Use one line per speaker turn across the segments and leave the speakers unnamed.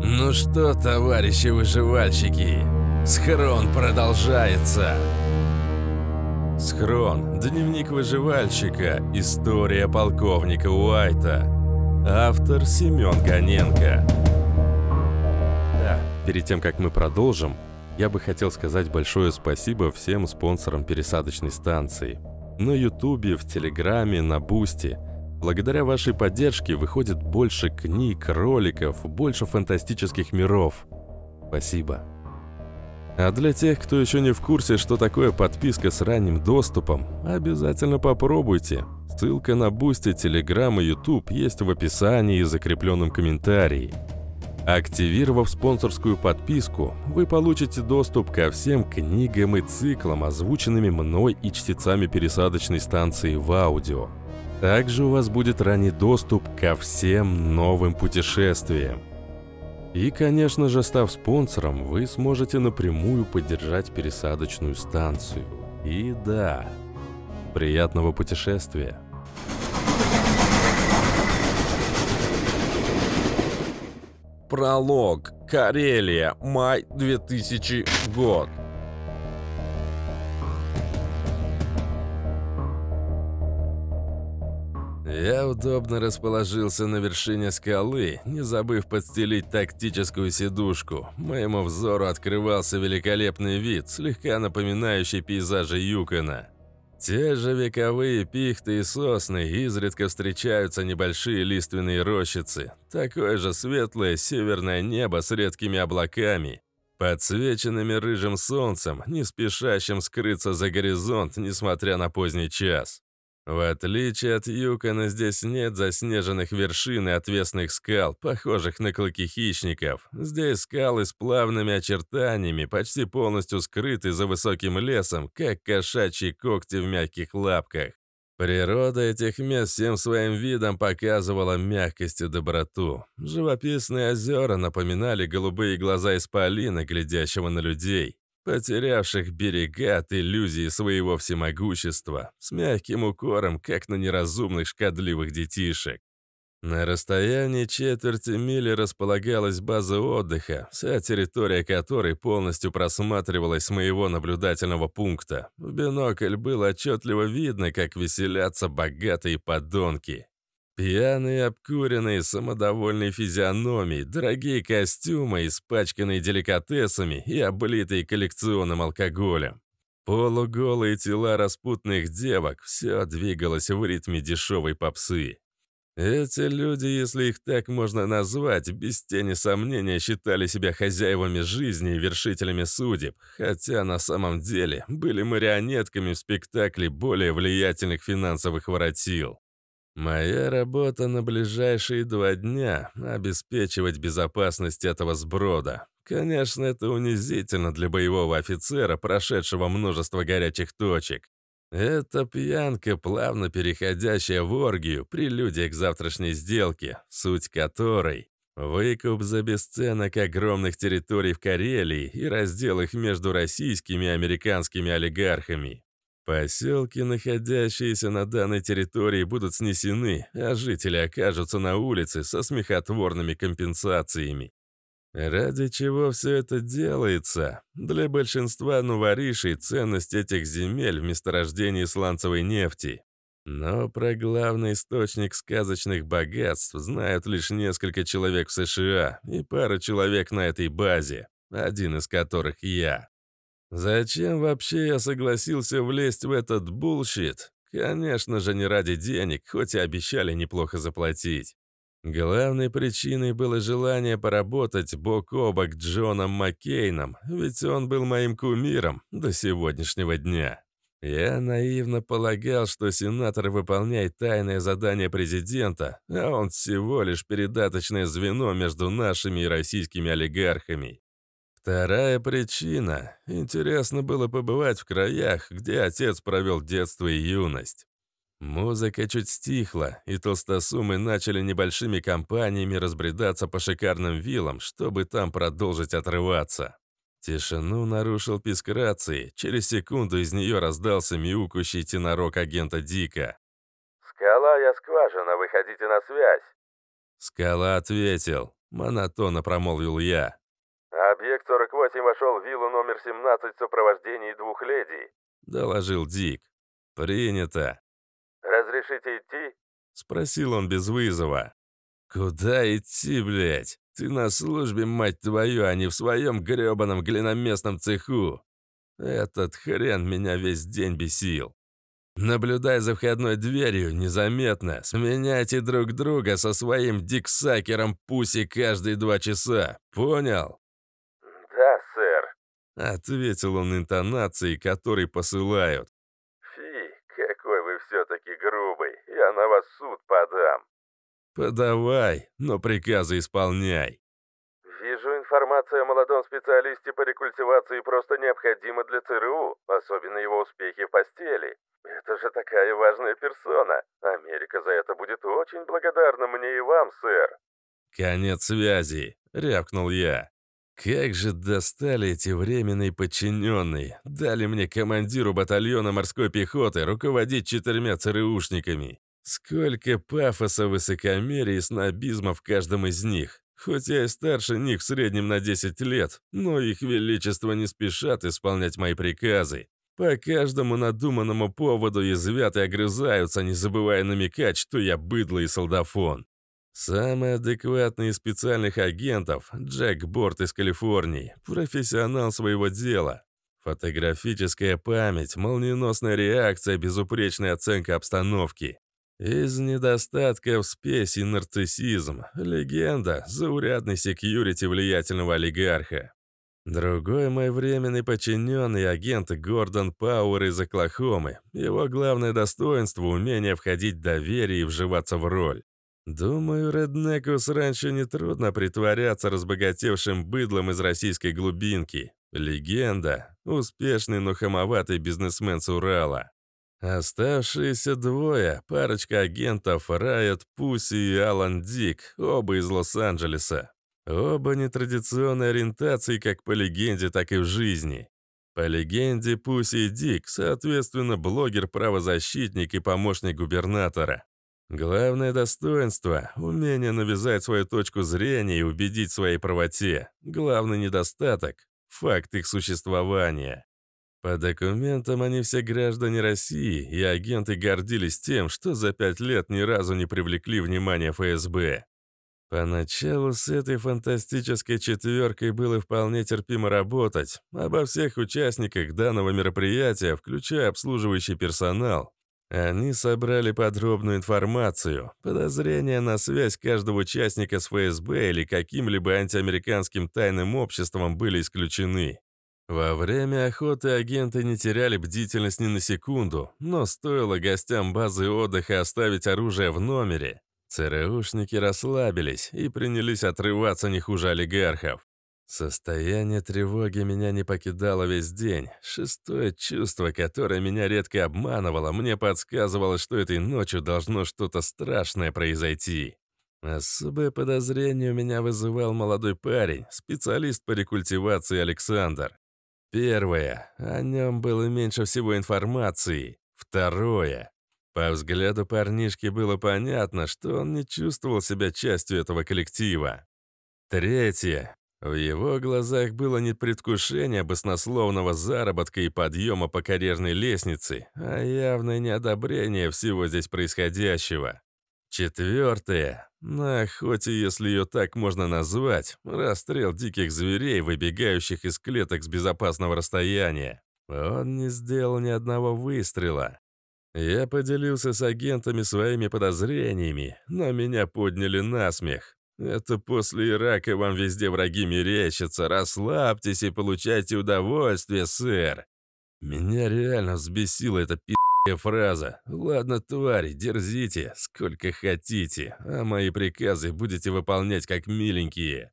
Ну что, товарищи выживальщики, схрон продолжается. Схрон. Дневник выживальщика. История полковника Уайта. Автор Семен Гоненко. Да, перед тем, как мы продолжим, я бы хотел сказать большое спасибо всем спонсорам пересадочной станции. На Ютубе, в Телеграме, на Бусти – Благодаря вашей поддержке выходит больше книг, роликов, больше фантастических миров. Спасибо. А для тех, кто еще не в курсе, что такое подписка с ранним доступом, обязательно попробуйте. Ссылка на Бусти, Телеграм и Ютуб есть в описании и закрепленном комментарии. Активировав спонсорскую подписку, вы получите доступ ко всем книгам и циклам, озвученными мной и чтецами пересадочной станции в аудио. Также у вас будет ранний доступ ко всем новым путешествиям. И, конечно же, став спонсором, вы сможете напрямую поддержать пересадочную станцию. И да, приятного путешествия! Пролог. Карелия. Май 2000 год. Я удобно расположился на вершине скалы, не забыв подстелить тактическую сидушку. Моему взору открывался великолепный вид, слегка напоминающий пейзажи Юкона. Те же вековые пихты и сосны изредка встречаются небольшие лиственные рощицы. Такое же светлое северное небо с редкими облаками, подсвеченными рыжим солнцем, не спешащим скрыться за горизонт, несмотря на поздний час. В отличие от Юкона, здесь нет заснеженных вершин и отвесных скал, похожих на клыки хищников. Здесь скалы с плавными очертаниями, почти полностью скрыты за высоким лесом, как кошачьи когти в мягких лапках. Природа этих мест всем своим видом показывала мягкость и доброту. Живописные озера напоминали голубые глаза исполина, глядящего на людей потерявших берега от иллюзии своего всемогущества, с мягким укором, как на неразумных шкадливых детишек. На расстоянии четверти мили располагалась база отдыха, вся территория которой полностью просматривалась с моего наблюдательного пункта. В бинокль было отчетливо видно, как веселятся богатые подонки. Пьяные, обкуренные, самодовольные физиономии, дорогие костюмы, испачканные деликатесами и облитые коллекционным алкоголем. Полуголые тела распутных девок, все двигалось в ритме дешевой попсы. Эти люди, если их так можно назвать, без тени сомнения считали себя хозяевами жизни и вершителями судеб, хотя на самом деле были марионетками в спектакле более влиятельных финансовых воротил. Моя работа на ближайшие два дня — обеспечивать безопасность этого сброда. Конечно, это унизительно для боевого офицера, прошедшего множество горячих точек. Это пьянка, плавно переходящая в оргию, прелюдия к завтрашней сделке, суть которой — выкуп за бесценок огромных территорий в Карелии и раздел их между российскими и американскими олигархами. Поселки, находящиеся на данной территории, будут снесены, а жители окажутся на улице со смехотворными компенсациями. Ради чего все это делается? Для большинства нуворишей ценность этих земель в месторождении сланцевой нефти. Но про главный источник сказочных богатств знают лишь несколько человек в США и пара человек на этой базе, один из которых я. Зачем вообще я согласился влезть в этот булщит? Конечно же, не ради денег, хоть и обещали неплохо заплатить. Главной причиной было желание поработать бок о бок Джоном Маккейном, ведь он был моим кумиром до сегодняшнего дня. Я наивно полагал, что сенатор выполняет тайное задание президента, а он всего лишь передаточное звено между нашими и российскими олигархами. Вторая причина. Интересно было побывать в краях, где отец провел детство и юность. Музыка чуть стихла, и толстосумы начали небольшими компаниями разбредаться по шикарным виллам, чтобы там продолжить отрываться. Тишину нарушил писк рации. Через секунду из нее раздался мяукающий тенорок агента Дика. «Скала, я скважина, выходите на связь!» Скала ответил. Монотонно промолвил я. «Объект 48 вошел в виллу номер 17 в сопровождении двух леди», — доложил Дик. «Принято». «Разрешите идти?» — спросил он без вызова. «Куда идти, блядь? Ты на службе, мать твою, а не в своем гребаном глиноместном цеху. Этот хрен меня весь день бесил. Наблюдай за входной дверью незаметно, сменяйте друг друга со своим диксакером пуси каждые два часа, понял?» Ответил он интонацией, которой посылают. «Фи, какой вы все-таки грубый, я на вас суд подам». «Подавай, но приказы исполняй». «Вижу, информация о молодом специалисте по рекультивации просто необходима для ЦРУ, особенно его успехи в постели. Это же такая важная персона. Америка за это будет очень благодарна мне и вам, сэр». «Конец связи», — рявкнул я. Как же достали эти временные подчиненные. Дали мне командиру батальона морской пехоты руководить четырьмя ЦРУшниками. Сколько пафоса, высокомерия и снобизма в каждом из них. Хоть я и старше них в среднем на 10 лет, но их величество не спешат исполнять мои приказы. По каждому надуманному поводу язвят и огрызаются, не забывая намекать, что я быдло и солдафон. Самый адекватный из специальных агентов – Джек Борт из Калифорнии, профессионал своего дела. Фотографическая память, молниеносная реакция, безупречная оценка обстановки. Из недостатков спесь и нарциссизм. Легенда, заурядный секьюрити влиятельного олигарха. Другой мой временный подчиненный агент Гордон Пауэр из Оклахомы. Его главное достоинство – умение входить в доверие и вживаться в роль. Думаю, Реднеку сранчо нетрудно притворяться разбогатевшим быдлом из российской глубинки. Легенда. Успешный, но хамоватый бизнесмен с Урала. Оставшиеся двое, парочка агентов Райот Пуси и Алан Дик, оба из Лос-Анджелеса. Оба нетрадиционной ориентации как по легенде, так и в жизни. По легенде, Пуси и Дик, соответственно, блогер-правозащитник и помощник губернатора. Главное достоинство – умение навязать свою точку зрения и убедить в своей правоте. Главный недостаток – факт их существования. По документам они все граждане России, и агенты гордились тем, что за пять лет ни разу не привлекли внимание ФСБ. Поначалу с этой фантастической четверкой было вполне терпимо работать. Обо всех участниках данного мероприятия, включая обслуживающий персонал, они собрали подробную информацию, подозрения на связь каждого участника с ФСБ или каким-либо антиамериканским тайным обществом были исключены. Во время охоты агенты не теряли бдительность ни на секунду, но стоило гостям базы отдыха оставить оружие в номере. ЦРУшники расслабились и принялись отрываться не хуже олигархов. Состояние тревоги меня не покидало весь день. Шестое чувство, которое меня редко обманывало, мне подсказывало, что этой ночью должно что-то страшное произойти. Особое подозрение у меня вызывал молодой парень, специалист по рекультивации Александр. Первое. О нем было меньше всего информации. Второе. По взгляду парнишки было понятно, что он не чувствовал себя частью этого коллектива. Третье. В его глазах было не предвкушение баснословного заработка и подъема по карьерной лестнице, а явное неодобрение всего здесь происходящего. Четвертое. На ну, охоте, если ее так можно назвать, расстрел диких зверей, выбегающих из клеток с безопасного расстояния. Он не сделал ни одного выстрела. Я поделился с агентами своими подозрениями, но меня подняли на смех. Это после Ирака вам везде враги мерещатся. Расслабьтесь и получайте удовольствие, сэр. Меня реально взбесила эта пи***я фраза. Ладно, твари, дерзите, сколько хотите, а мои приказы будете выполнять как миленькие.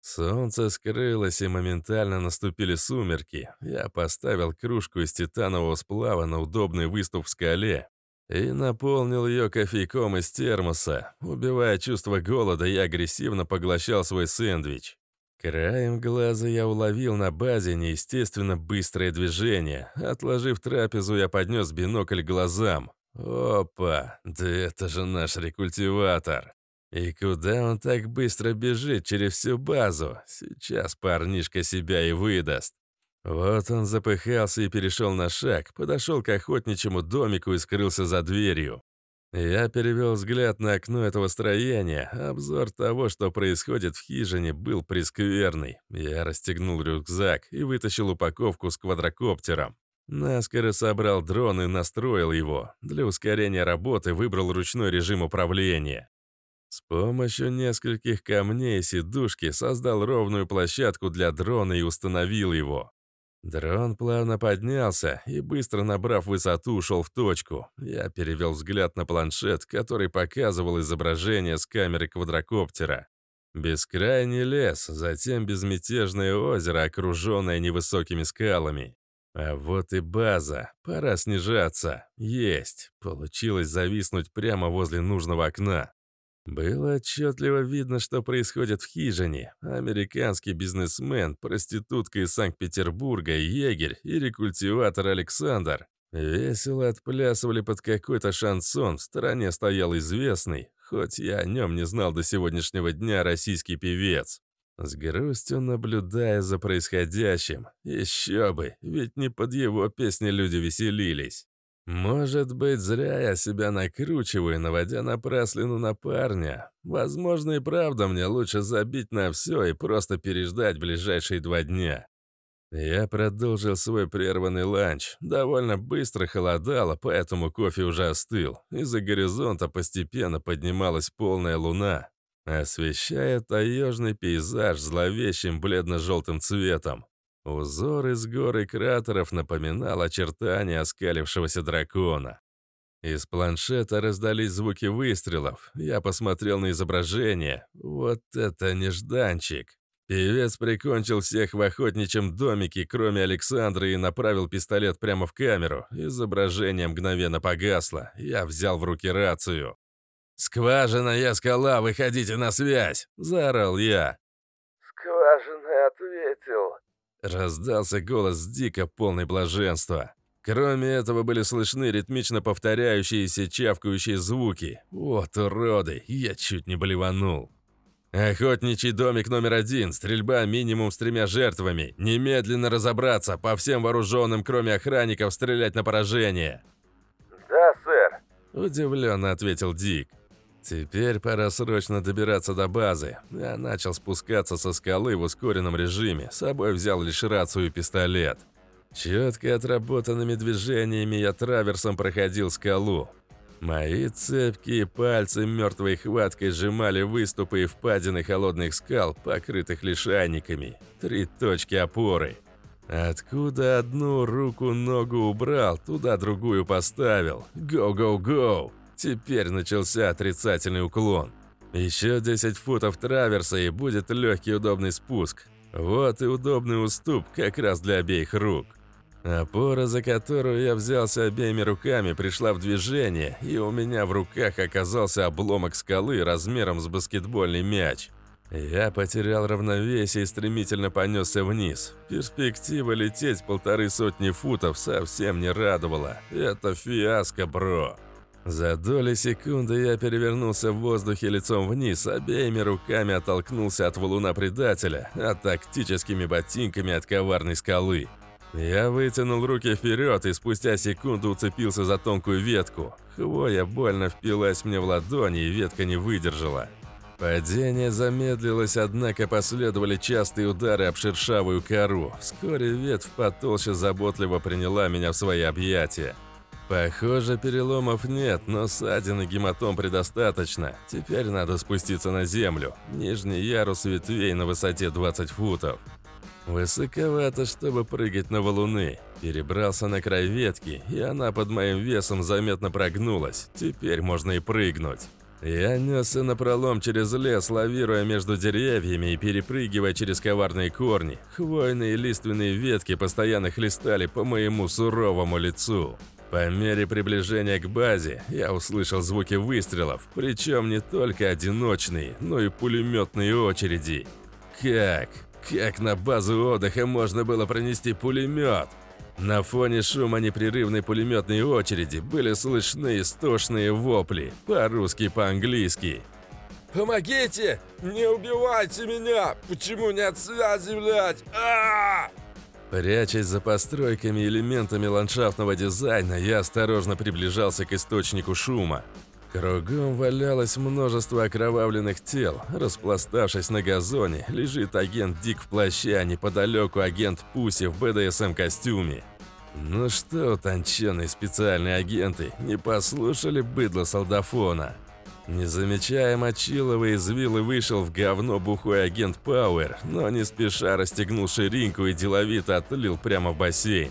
Солнце скрылось, и моментально наступили сумерки. Я поставил кружку из титанового сплава на удобный выступ в скале, и наполнил ее кофейком из термоса. Убивая чувство голода, я агрессивно поглощал свой сэндвич. Краем глаза я уловил на базе неестественно быстрое движение. Отложив трапезу, я поднес бинокль глазам. Опа, да это же наш рекультиватор. И куда он так быстро бежит через всю базу? Сейчас парнишка себя и выдаст. Вот он запыхался и перешел на шаг, подошел к охотничьему домику и скрылся за дверью. Я перевел взгляд на окно этого строения. Обзор того, что происходит в хижине, был прескверный. Я расстегнул рюкзак и вытащил упаковку с квадрокоптером. Наскоро собрал дрон и настроил его. Для ускорения работы выбрал ручной режим управления. С помощью нескольких камней и сидушки создал ровную площадку для дрона и установил его. Дрон плавно поднялся и, быстро набрав высоту, ушел в точку. Я перевел взгляд на планшет, который показывал изображение с камеры квадрокоптера. Бескрайний лес, затем безмятежное озеро, окруженное невысокими скалами. А вот и база. Пора снижаться. Есть. Получилось зависнуть прямо возле нужного окна. Было отчетливо видно, что происходит в хижине. Американский бизнесмен, проститутка из Санкт-Петербурга, егерь и рекультиватор Александр. Весело отплясывали под какой-то шансон, в стороне стоял известный, хоть я о нем не знал до сегодняшнего дня, российский певец. С грустью наблюдая за происходящим. Еще бы, ведь не под его песни люди веселились. Может быть, зря я себя накручиваю, наводя напраслину на парня. Возможно, и правда мне лучше забить на все и просто переждать ближайшие два дня. Я продолжил свой прерванный ланч. Довольно быстро холодало, поэтому кофе уже остыл. Из-за горизонта постепенно поднималась полная луна, освещая таежный пейзаж зловещим бледно-желтым цветом. Узор из горы кратеров напоминал очертания оскалившегося дракона. Из планшета раздались звуки выстрелов. Я посмотрел на изображение. Вот это нежданчик. Певец прикончил всех в охотничьем домике, кроме Александра, и направил пистолет прямо в камеру. Изображение мгновенно погасло. Я взял в руки рацию. «Скважина, я скала, выходите на связь!» – заорал я. «Скважина, ответь!» Раздался голос дико полный блаженства. Кроме этого были слышны ритмично повторяющиеся чавкающие звуки. Вот уроды, я чуть не блеванул. Охотничий домик номер один, стрельба минимум с тремя жертвами. Немедленно разобраться, по всем вооруженным, кроме охранников, стрелять на поражение. «Да, сэр», – удивленно ответил Дик. Теперь пора срочно добираться до базы. Я начал спускаться со скалы в ускоренном режиме, с собой взял лишь рацию и пистолет. Четко отработанными движениями я траверсом проходил скалу. Мои цепкие пальцы мертвой хваткой сжимали выступы и впадины холодных скал, покрытых лишайниками. Три точки опоры. Откуда одну руку-ногу убрал, туда другую поставил. Go-go-go! Теперь начался отрицательный уклон. Еще 10 футов траверса и будет легкий удобный спуск. Вот и удобный уступ как раз для обеих рук. Опора, за которую я взялся обеими руками, пришла в движение, и у меня в руках оказался обломок скалы размером с баскетбольный мяч. Я потерял равновесие и стремительно понесся вниз. Перспектива лететь полторы сотни футов совсем не радовала. Это фиаско, бро. За доли секунды я перевернулся в воздухе лицом вниз, обеими руками оттолкнулся от валуна предателя, а тактическими ботинками от коварной скалы. Я вытянул руки вперед и спустя секунду уцепился за тонкую ветку. Хвоя больно впилась мне в ладони, и ветка не выдержала. Падение замедлилось, однако последовали частые удары об шершавую кору. Вскоре ветвь потолще заботливо приняла меня в свои объятия. Похоже, переломов нет, но ссадин и гематом предостаточно. Теперь надо спуститься на землю. Нижний ярус ветвей на высоте 20 футов. Высоковато, чтобы прыгать на валуны. Перебрался на край ветки, и она под моим весом заметно прогнулась. Теперь можно и прыгнуть. Я несся напролом через лес, лавируя между деревьями и перепрыгивая через коварные корни. Хвойные и лиственные ветки постоянно хлестали по моему суровому лицу. По мере приближения к базе я услышал звуки выстрелов, причем не только одиночные, но и пулеметные очереди. Как? Как на базу отдыха можно было пронести пулемет? На фоне шума непрерывной пулеметной очереди были слышны истошные вопли, по-русски по-английски. «Помогите! Не убивайте меня! Почему нет связи, блядь? А -а -а! Прячась за постройками и элементами ландшафтного дизайна, я осторожно приближался к источнику шума. Кругом валялось множество окровавленных тел. Распластавшись на газоне, лежит агент Дик в плаще, а неподалеку агент Пуси в БДСМ-костюме. Ну что, утонченные специальные агенты, не послушали быдло солдафона? Не замечая Мочилова, из виллы вышел в говно бухой агент Пауэр, но не спеша расстегнул ширинку и деловито отлил прямо в бассейн.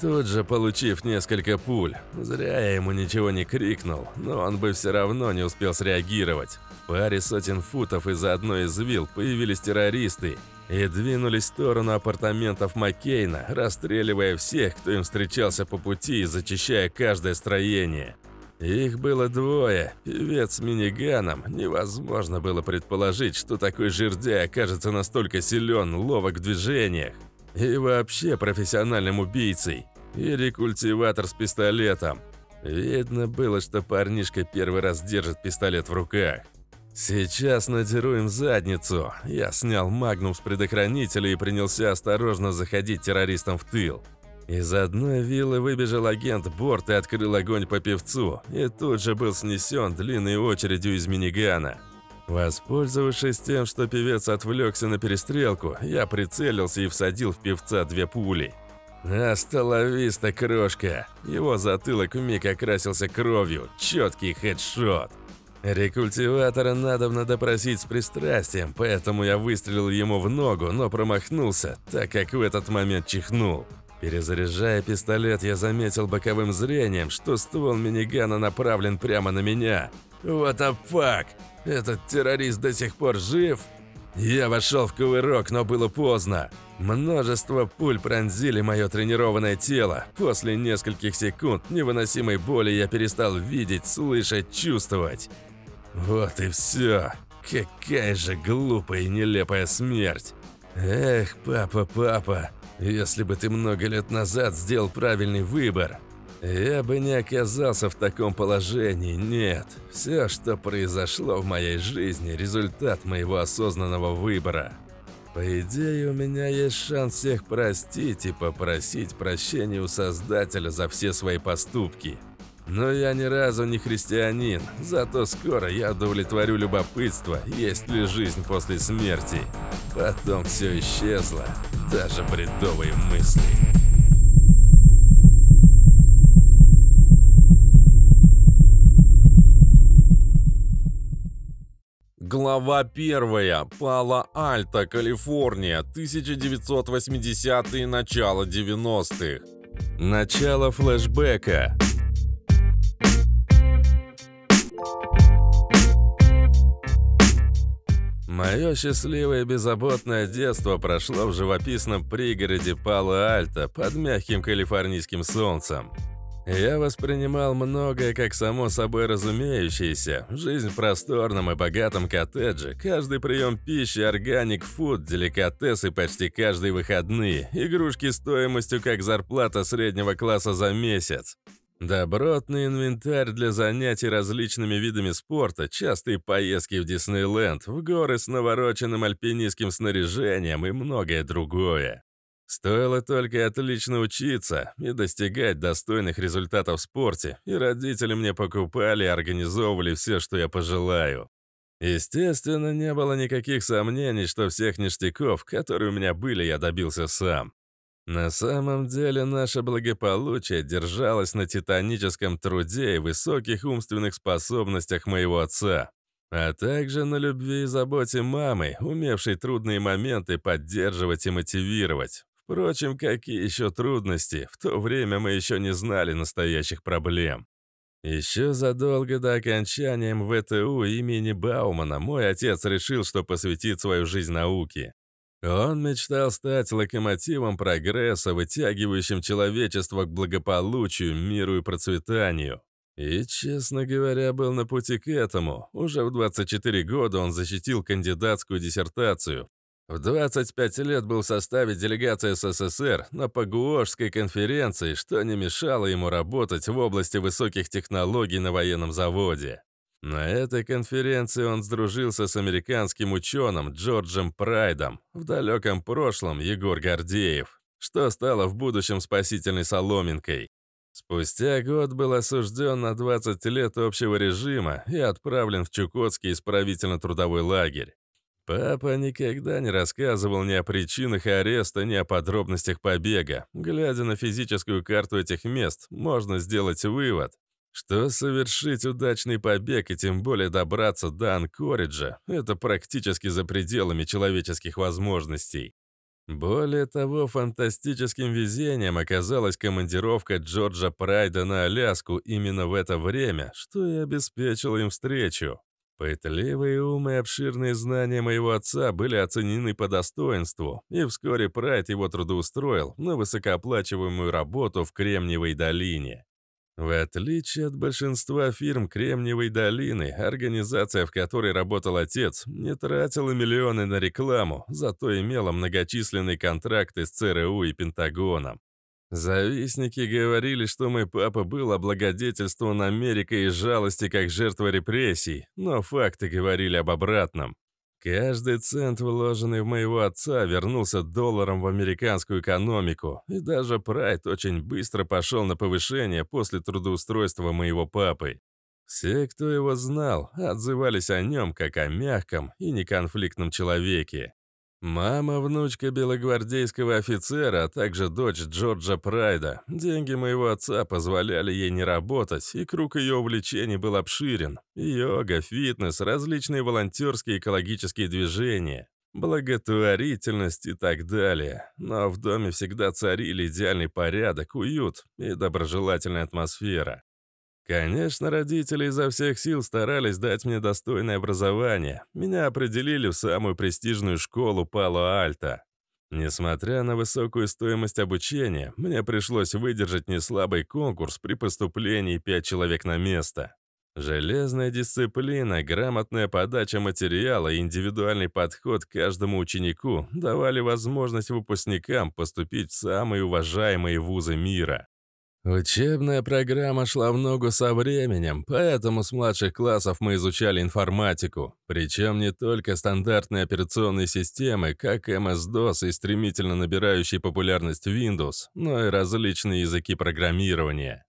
Тут же, получив несколько пуль, зря я ему ничего не крикнул, но он бы все равно не успел среагировать. В паре сотен футов из одной из вилл появились террористы и двинулись в сторону апартаментов Маккейна, расстреливая всех, кто им встречался по пути и зачищая каждое строение. Их было двое. Певец с миниганом. Невозможно было предположить, что такой жердяй окажется настолько силен, ловок в движениях. И вообще профессиональным убийцей. Или культиватор с пистолетом. Видно было, что парнишка первый раз держит пистолет в руках. «Сейчас надеру им задницу». Я снял магнум с предохранителя и принялся осторожно заходить террористам в тыл. Из одной виллы выбежал агент Борт и открыл огонь по певцу, и тут же был снесен длинной очередью из минигана. Воспользовавшись тем, что певец отвлекся на перестрелку, я прицелился и всадил в певца две пули. «Остоловиста, крошка!» Его затылок вмиг окрасился кровью. Четкий хедшот. Рекультиватора надобно допросить с пристрастием, поэтому я выстрелил ему в ногу, но промахнулся, так как в этот момент чихнул. Перезаряжая пистолет, я заметил боковым зрением, что ствол минигана направлен прямо на меня. «Вот опак! Этот террорист до сих пор жив?» Я вошел в кувырок, но было поздно. Множество пуль пронзили мое тренированное тело. После нескольких секунд невыносимой боли я перестал видеть, слышать, чувствовать. Вот и все. Какая же глупая и нелепая смерть. Эх, папа, папа. Если бы ты много лет назад сделал правильный выбор, я бы не оказался в таком положении, нет. Все, что произошло в моей жизни, результат моего осознанного выбора. По идее, у меня есть шанс всех простить и попросить прощения у Создателя за все свои поступки. Но я ни разу не христианин, зато скоро я удовлетворю любопытство, есть ли жизнь после смерти. Потом все исчезло, даже бредовые мысли. Глава 1. Пала Альта, Калифорния, 1980-е, начало 90-х. Начало флешбека. Начало флешбека. Мое счастливое и беззаботное детство прошло в живописном пригороде Пало-Альто под мягким калифорнийским солнцем. Я воспринимал многое как само собой разумеющееся. Жизнь в просторном и богатом коттедже, каждый прием пищи, органик, фуд, деликатесы почти каждые выходные, игрушки стоимостью как зарплата среднего класса за месяц. Добротный инвентарь для занятий различными видами спорта, частые поездки в Диснейленд, в горы с навороченным альпинистским снаряжением и многое другое. Стоило только отлично учиться и достигать достойных результатов в спорте, и родители мне покупали и организовывали все, что я пожелаю. Естественно, не было никаких сомнений, что всех ништяков, которые у меня были, я добился сам. На самом деле наше благополучие держалось на титаническом труде и высоких умственных способностях моего отца, а также на любви и заботе мамы, умевшей трудные моменты поддерживать и мотивировать. Впрочем, какие еще трудности, в то время мы еще не знали настоящих проблем. Еще задолго до окончания МВТУ имени Баумана мой отец решил, что посвятит свою жизнь науке. Он мечтал стать локомотивом прогресса, вытягивающим человечество к благополучию, миру и процветанию. И, честно говоря, был на пути к этому. Уже в 24 года он защитил кандидатскую диссертацию. В 25 лет был в составе делегации СССР на Пагуошской конференции, что не мешало ему работать в области высоких технологий на военном заводе. На этой конференции он сдружился с американским ученым Джорджем Прайдом, в далеком прошлом Егор Гордеев, что стало в будущем спасительной соломинкой. Спустя год был осужден на 20 лет общего режима и отправлен в Чукотский исправительно-трудовой лагерь. Папа никогда не рассказывал ни о причинах ареста, ни о подробностях побега. Глядя на физическую карту этих мест, можно сделать вывод. Что совершить удачный побег и тем более добраться до Анкориджа – это практически за пределами человеческих возможностей. Более того, фантастическим везением оказалась командировка Джорджа Прайда на Аляску именно в это время, что и обеспечило им встречу. Пытливые ум и обширные знания моего отца были оценены по достоинству, и вскоре Прайд его трудоустроил на высокооплачиваемую работу в Кремниевой долине. В отличие от большинства фирм Кремниевой долины, организация, в которой работал отец, не тратила миллионы на рекламу, зато имела многочисленные контракты с ЦРУ и Пентагоном. Завистники говорили, что мой папа был облагодетельствован Америкой из жалости как жертва репрессий, но факты говорили об обратном. Каждый цент, вложенный в моего отца, вернулся долларом в американскую экономику, и даже Прайд очень быстро пошел на повышение после трудоустройства моего папы. Все, кто его знал, отзывались о нем как о мягком и неконфликтном человеке. Мама – внучка белогвардейского офицера, а также дочь Джорджа Прайда. Деньги моего отца позволяли ей не работать, и круг ее увлечений был обширен. Йога, фитнес, различные волонтерские экологические движения, благотворительность и так далее. Но в доме всегда царили идеальный порядок, уют и доброжелательная атмосфера. Конечно, родители изо всех сил старались дать мне достойное образование. Меня определили в самую престижную школу Пало-Альто. Несмотря на высокую стоимость обучения, мне пришлось выдержать неслабый конкурс при поступлении пять человек на место. Железная дисциплина, грамотная подача материала и индивидуальный подход к каждому ученику давали возможность выпускникам поступить в самые уважаемые вузы мира. Учебная программа шла в ногу со временем, поэтому с младших классов мы изучали информатику. Причем не только стандартные операционные системы, как MS-DOS эм и стремительно набирающий популярность Windows, но и различные языки программирования.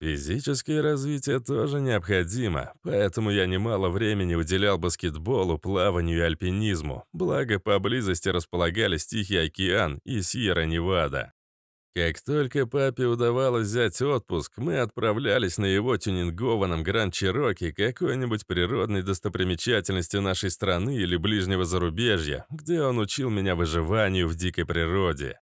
Физическое развитие тоже необходимо, поэтому я немало времени уделял баскетболу, плаванию и альпинизму, благо поблизости располагались Тихий океан и Сьерра-Невада. Как только папе удавалось взять отпуск, мы отправлялись на его тюнингованном Гранд-Чироке какой-нибудь природной достопримечательности нашей страны или ближнего зарубежья, где он учил меня выживанию в дикой природе.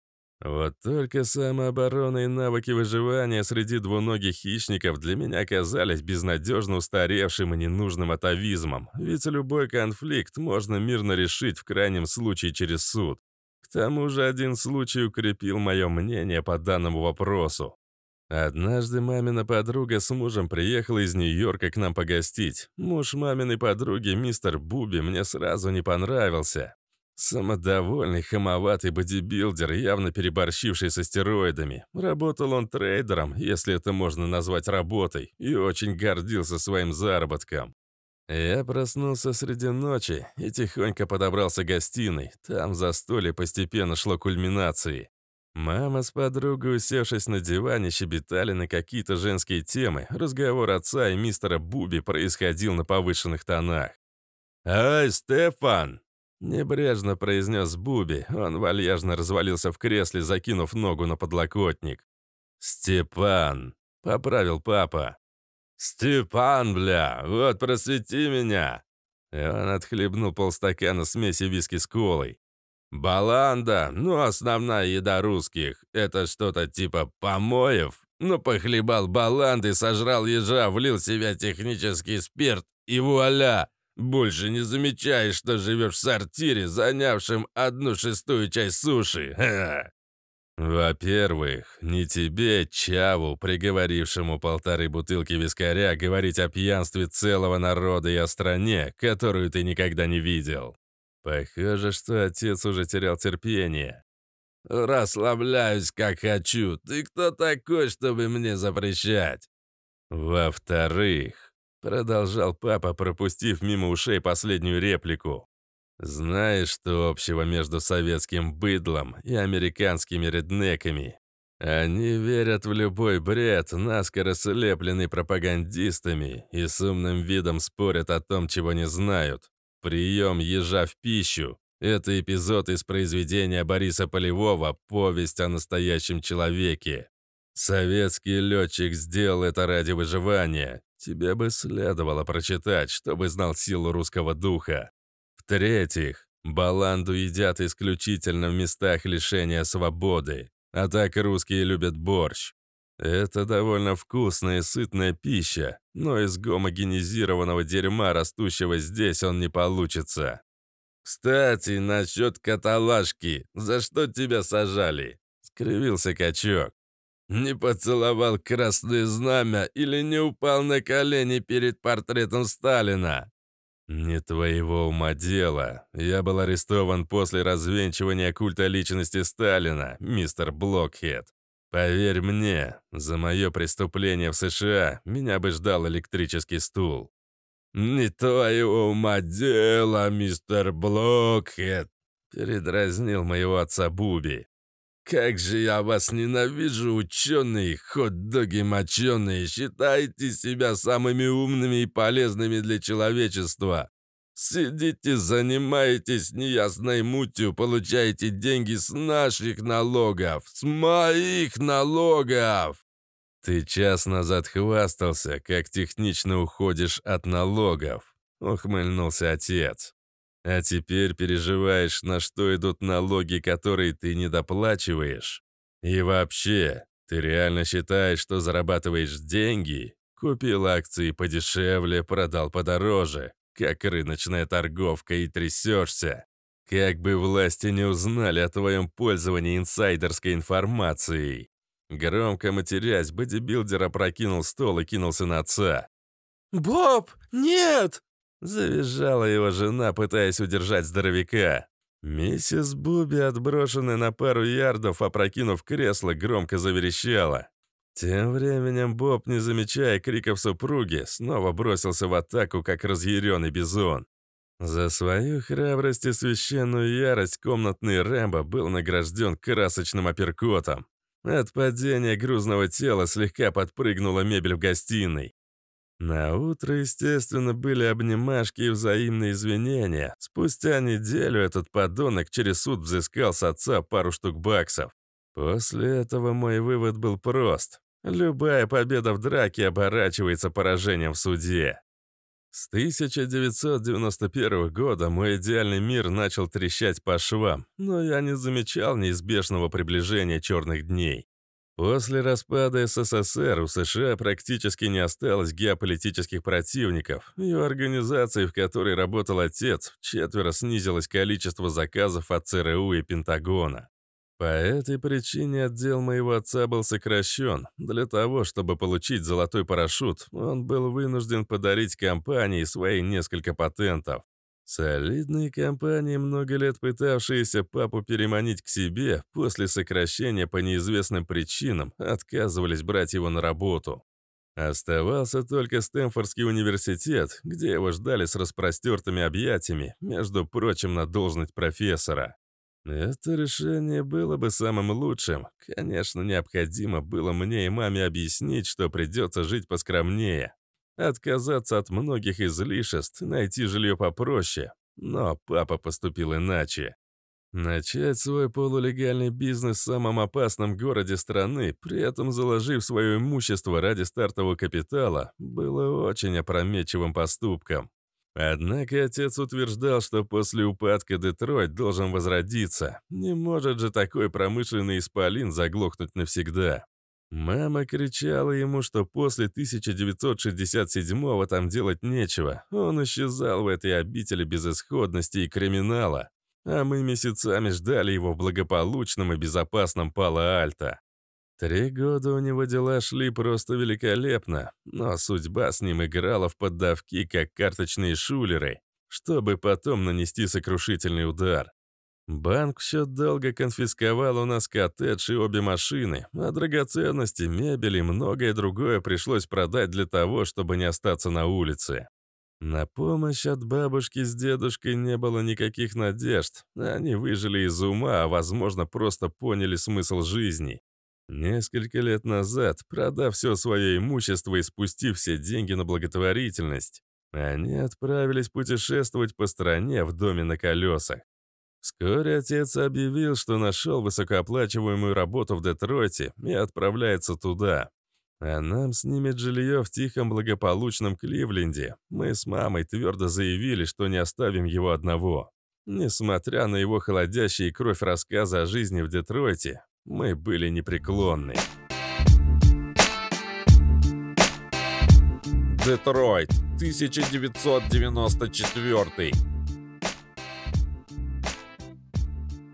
Вот только самооборона и навыки выживания среди двуногих хищников для меня оказались безнадежно устаревшим и ненужным атовизмом, ведь любой конфликт можно мирно решить в крайнем случае через суд. К тому же один случай укрепил мое мнение по данному вопросу. Однажды мамина подруга с мужем приехала из Нью-Йорка к нам погостить. Муж маминой подруги, мистер Буби, мне сразу не понравился. Самодовольный, хамоватый бодибилдер, явно переборщивший со стероидами. Работал он трейдером, если это можно назвать работой, и очень гордился своим заработком. Я проснулся среди ночи и тихонько подобрался к гостиной. Там застолье постепенно шло кульминации. Мама с подругой, усевшись на диване, щебетали на какие-то женские темы. Разговор отца и мистера Буби происходил на повышенных тонах. «Ай, Стефан!» — небрежно произнес Буби. Он вальяжно развалился в кресле, закинув ногу на подлокотник. «Степан!» — поправил папа. «Степан, бля, вот просвети меня!» И он отхлебнул полстакана смеси виски с колой. «Баланда, ну, основная еда русских, это что-то типа помоев. Ну, похлебал баланд сожрал ежа, влил в себя технический спирт, и вуаля! Больше не замечаешь, что живешь в сортире, занявшем одну шестую часть суши. Ха -ха. «Во-первых, не тебе, Чаву, приговорившему полторы бутылки вискаря, говорить о пьянстве целого народа и о стране, которую ты никогда не видел. Похоже, что отец уже терял терпение. Расслабляюсь, как хочу. Ты кто такой, чтобы мне запрещать?» «Во-вторых», — продолжал папа, пропустив мимо ушей последнюю реплику, знаешь, что общего между советским быдлом и американскими реднеками? Они верят в любой бред, наскоро слепленный пропагандистами, и с умным видом спорят о том, чего не знают. Прием ежа в пищу – это эпизод из произведения Бориса Полевого «Повесть о настоящем человеке». Советский летчик сделал это ради выживания. Тебе бы следовало прочитать, чтобы знал силу русского духа. В-третьих, баланду едят исключительно в местах лишения свободы, а так русские любят борщ. Это довольно вкусная и сытная пища, но из гомогенизированного дерьма, растущего здесь, он не получится. «Кстати, насчет каталашки, за что тебя сажали?» — скривился качок. «Не поцеловал красное знамя или не упал на колени перед портретом Сталина?» «Не твоего ума дело. Я был арестован после развенчивания культа личности Сталина, мистер Блокхед. Поверь мне, за мое преступление в США меня бы ждал электрический стул». «Не твоего ума дело, мистер Блокхед», — передразнил моего отца Буби. «Как же я вас ненавижу, ученые, хот-доги моченые! Считаете себя самыми умными и полезными для человечества! Сидите, занимаетесь неясной мутью, получаете деньги с наших налогов, с моих налогов!» «Ты час назад хвастался, как технично уходишь от налогов», — ухмыльнулся отец. А теперь переживаешь, на что идут налоги, которые ты не доплачиваешь. И вообще, ты реально считаешь, что зарабатываешь деньги? Купил акции подешевле, продал подороже, как рыночная торговка, и трясешься. Как бы власти не узнали о твоем пользовании инсайдерской информацией. Громко матерясь, бодибилдер опрокинул стол и кинулся на отца. «Боб, нет!» Завизжала его жена, пытаясь удержать здоровяка. Миссис Буби, отброшенная на пару ярдов, опрокинув кресло, громко заверещала. Тем временем Боб, не замечая криков супруги, снова бросился в атаку, как разъяренный бизон. За свою храбрость и священную ярость комнатный Рэмбо был награжден красочным апперкотом. От падения грузного тела слегка подпрыгнула мебель в гостиной. На утро, естественно, были обнимашки и взаимные извинения. Спустя неделю этот подонок через суд взыскал с отца пару штук баксов. После этого мой вывод был прост. Любая победа в драке оборачивается поражением в суде. С 1991 года мой идеальный мир начал трещать по швам, но я не замечал неизбежного приближения черных дней. После распада СССР у США практически не осталось геополитических противников. Ее организации, в которой работал отец, четверо снизилось количество заказов от ЦРУ и Пентагона. По этой причине отдел моего отца был сокращен. Для того, чтобы получить золотой парашют, он был вынужден подарить компании свои несколько патентов. Солидные компании, много лет пытавшиеся папу переманить к себе, после сокращения по неизвестным причинам отказывались брать его на работу. Оставался только Стэнфордский университет, где его ждали с распростертыми объятиями, между прочим, на должность профессора. Это решение было бы самым лучшим. Конечно, необходимо было мне и маме объяснить, что придется жить поскромнее, Отказаться от многих излишеств, найти жилье попроще. Но папа поступил иначе. Начать свой полулегальный бизнес в самом опасном городе страны, при этом заложив свое имущество ради стартового капитала, было очень опрометчивым поступком. Однако отец утверждал, что после упадка Детройт должен возродиться. Не может же такой промышленный исполин заглохнуть навсегда. Мама кричала ему, что после 1967-го там делать нечего. Он исчезал в этой обители безысходности и криминала. А мы месяцами ждали его в благополучном и безопасном Пало-Альто. Три года у него дела шли просто великолепно, но судьба с ним играла в поддавки, как карточные шулеры, чтобы потом нанести сокрушительный удар. Банк все долго конфисковал у нас коттедж и обе машины, а драгоценности, мебель и многое другое пришлось продать для того, чтобы не остаться на улице. На помощь от бабушки с дедушкой не было никаких надежд. Они выжили из ума, а, возможно, просто поняли смысл жизни. Несколько лет назад, продав все свое имущество и спустив все деньги на благотворительность, они отправились путешествовать по стране в доме на колесах. Вскоре отец объявил, что нашел высокооплачиваемую работу в Детройте и отправляется туда. А нам снимет жилье в тихом благополучном Кливленде. Мы с мамой твердо заявили, что не оставим его одного. Несмотря на его холодящие кровь рассказы о жизни в Детройте, мы были непреклонны. Детройт, 1994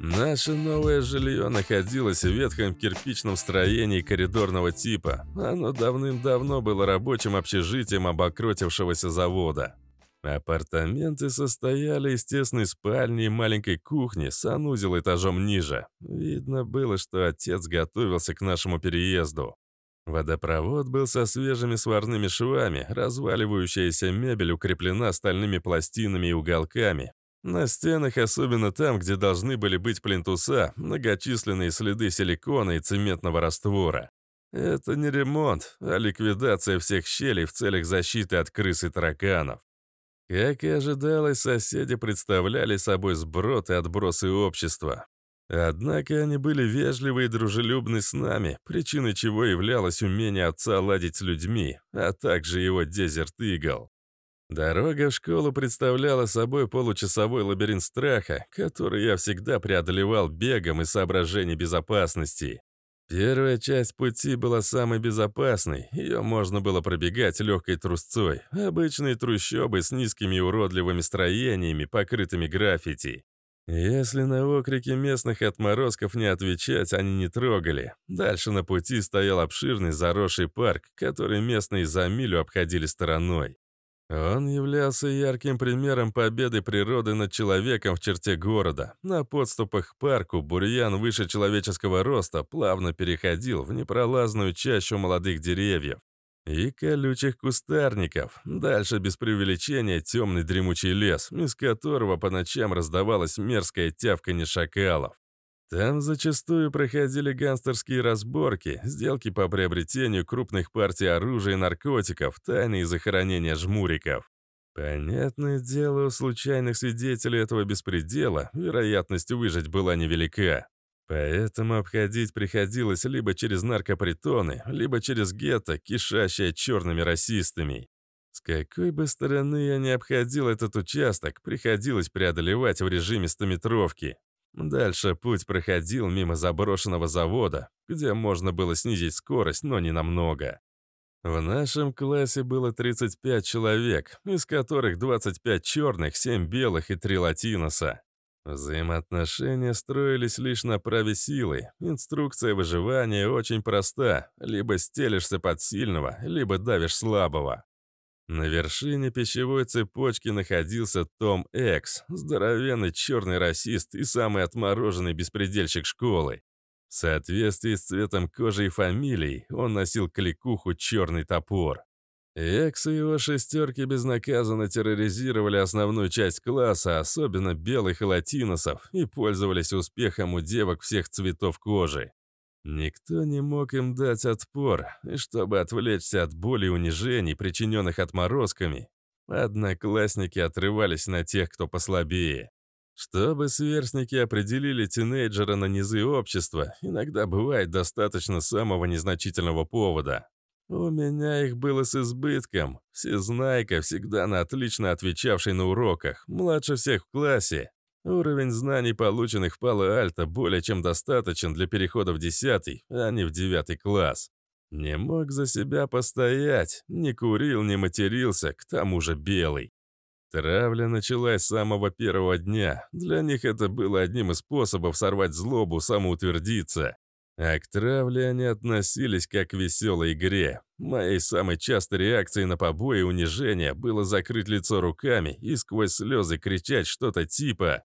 Наше новое жилье находилось в ветхом кирпичном строении коридорного типа. Оно давным-давно было рабочим общежитием обокротившегося завода. Апартаменты состояли из тесной спальни и маленькой кухни, санузел этажом ниже. Видно было, что отец готовился к нашему переезду. Водопровод был со свежими сварными швами, разваливающаяся мебель укреплена стальными пластинами и уголками, на стенах, особенно там, где должны были быть плинтуса, многочисленные следы силикона и цементного раствора. Это не ремонт, а ликвидация всех щелей в целях защиты от крыс и тараканов. Как и ожидалось, соседи представляли собой сброд и отбросы общества. Однако они были вежливы и дружелюбны с нами, причиной чего являлось умение отца ладить с людьми, а также его дезерт-игл. Дорога в школу представляла собой получасовой лабиринт страха, который я всегда преодолевал бегом и соображений безопасности. Первая часть пути была самой безопасной, ее можно было пробегать легкой трусцой, обычной трущобы с низкими уродливыми строениями, покрытыми граффити. Если на окрики местных отморозков не отвечать, они не трогали. Дальше на пути стоял обширный заросший парк, который местные за милю обходили стороной. Он являлся ярким примером победы природы над человеком в черте города. На подступах к парку бурьян выше человеческого роста плавно переходил в непролазную чащу молодых деревьев и колючих кустарников. Дальше без преувеличения темный дремучий лес, из которого по ночам раздавалось мерзкое тявканье шакалов. Там зачастую проходили гангстерские разборки, сделки по приобретению крупных партий оружия и наркотиков, тайные захоронения жмуриков. Понятное дело, у случайных свидетелей этого беспредела вероятность выжить была невелика. Поэтому обходить приходилось либо через наркопритоны, либо через гетто, кишащее черными расистами. С какой бы стороны я не обходил этот участок, приходилось преодолевать в режиме стометровки. Дальше путь проходил мимо заброшенного завода, где можно было снизить скорость, но не намного. В нашем классе было 35 человек, из которых 25 черных, 7 белых и 3 латиноса. Взаимоотношения строились лишь на праве силы. Инструкция выживания очень проста. Либо стелишься под сильного, либо давишь слабого. На вершине пищевой цепочки находился Том Экс, здоровенный черный расист и самый отмороженный беспредельщик школы. В соответствии с цветом кожи и фамилией он носил кликуху «Черный топор». Экс и его шестерки безнаказанно терроризировали основную часть класса, особенно белых и латиносов, и пользовались успехом у девок всех цветов кожи. Никто не мог им дать отпор, и чтобы отвлечься от боли и унижений, причиненных отморозками, одноклассники отрывались на тех, кто послабее. Чтобы сверстники определили тинейджера на низы общества, иногда бывает достаточно самого незначительного повода. У меня их было с избытком. Всезнайка, всегда на отлично отвечавший на уроках, младше всех в классе. Уровень знаний, полученных в Пало-Альто, более чем достаточен для перехода в 10 а не в 9 класс. Не мог за себя постоять, не курил, не матерился, к тому же белый. Травля началась с самого первого дня. Для них это было одним из способов сорвать злобу, самоутвердиться. А к травле они относились как к веселой игре. Моей самой частой реакцией на побои и унижения было закрыть лицо руками и сквозь слезы кричать что-то типа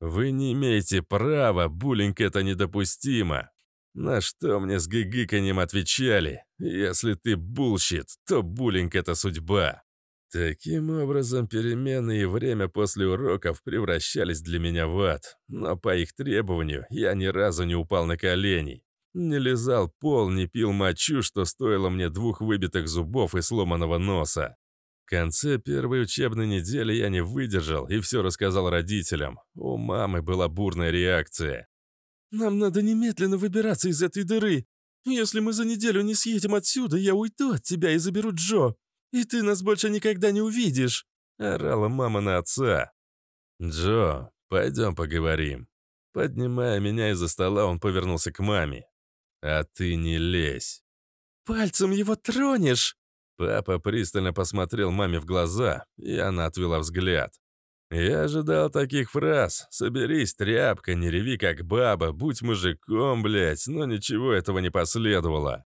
«Вы не имеете права, буллинг это недопустимо!» На что мне с гыгыканьем отвечали, «Если ты булщит, то буллинг это судьба!» Таким образом, перемены и время после уроков превращались для меня в ад. Но по их требованию я ни разу не упал на колени. Не лизал пол, не пил мочу, что стоило мне двух выбитых зубов и сломанного носа. В конце первой учебной недели я не выдержал и все рассказал родителям. У мамы была бурная реакция. «Нам надо немедленно выбираться из этой дыры. Если мы за неделю не съедем отсюда, я уйду от тебя и заберу Джо. И ты нас больше никогда не увидишь», — орала мама на отца. «Джо, пойдем поговорим». Поднимая меня из-за стола, он повернулся к маме. «А ты не лезь». «Пальцем его тронешь!» Папа пристально посмотрел маме в глаза, и она отвела взгляд. «Я ожидал таких фраз. Соберись, тряпка, не реви как баба, будь мужиком, блядь, но ничего этого не последовало».